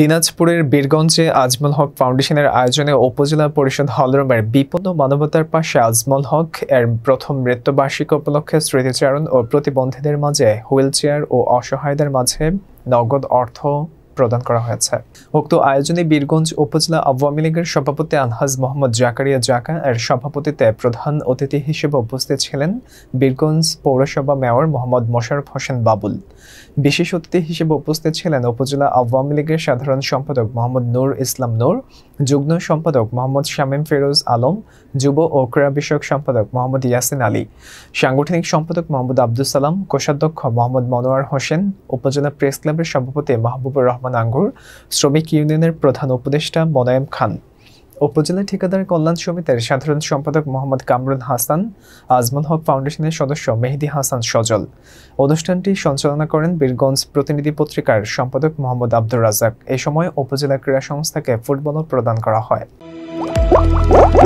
দিনাজপুরের বীরগঞ্জে আজমল হক ফাউন্ডেশনের আয়োজনে উপজেলা পরিষদ হলরুমের বিপন্ন মানবতার পাশে আজমল হক এর প্রথম মৃত্যুবার্ষিকী উপলক্ষে স্মৃতিচারণ ও প্রতিবন্ধীদের মাঝে হুইল চেয়ার ও অসহায়দের মাঝে নগদ অর্থ প্রদান করা হয়েছে উক্ত আয়োজনে বীরগঞ্জ উপজেলা আওয়ামী লীগের সভাপতি আনহাজ মোহাম্মদ জাকারিয়া জাকা এর সভাপতিতে প্রধান অতিথি হিসেবে উপস্থিত ছিলেন বীরগঞ্জ পৌরসভা মেয়র মোহাম্মদ মোশারফ হোসেন বাবুল বিশেষ অতিথি হিসেবে উপস্থিত ছিলেন উপজেলা আওয়ামী লীগের সাধারণ সম্পাদক মোহাম্মদ নূর ইসলাম নূর যুগ্ম সম্পাদক মোহাম্মদ শামীম ফেরোজ আলম যুব ও ক্রীড়া বিষয়ক সম্পাদক মোহাম্মদ ইয়াসিন আলী সাংগঠনিক সম্পাদক মোহাম্মদ আব্দুল সালাম কোষাধ্যক্ষ মোহাম্মদ মনোয়ার হোসেন উপজেলা প্রেস ক্লাবের সভাপতি মাহবুবুর রহমান রহমান আঙ্গুর শ্রমিক ইউনিয়নের প্রধান উপদেষ্টা মোনায়েম খান উপজেলা ঠিকাদার কল্যাণ সমিতির সাধারণ সম্পাদক মোহাম্মদ কামরুল হাসান আজমল হক ফাউন্ডেশনের সদস্য মেহেদি হাসান সজল অনুষ্ঠানটি সঞ্চালনা করেন বীরগঞ্জ প্রতিনিধি পত্রিকার সম্পাদক মোহাম্মদ আব্দুর রাজাক এ সময় উপজেলা ক্রীড়া সংস্থাকে ফুটবলও প্রদান করা হয়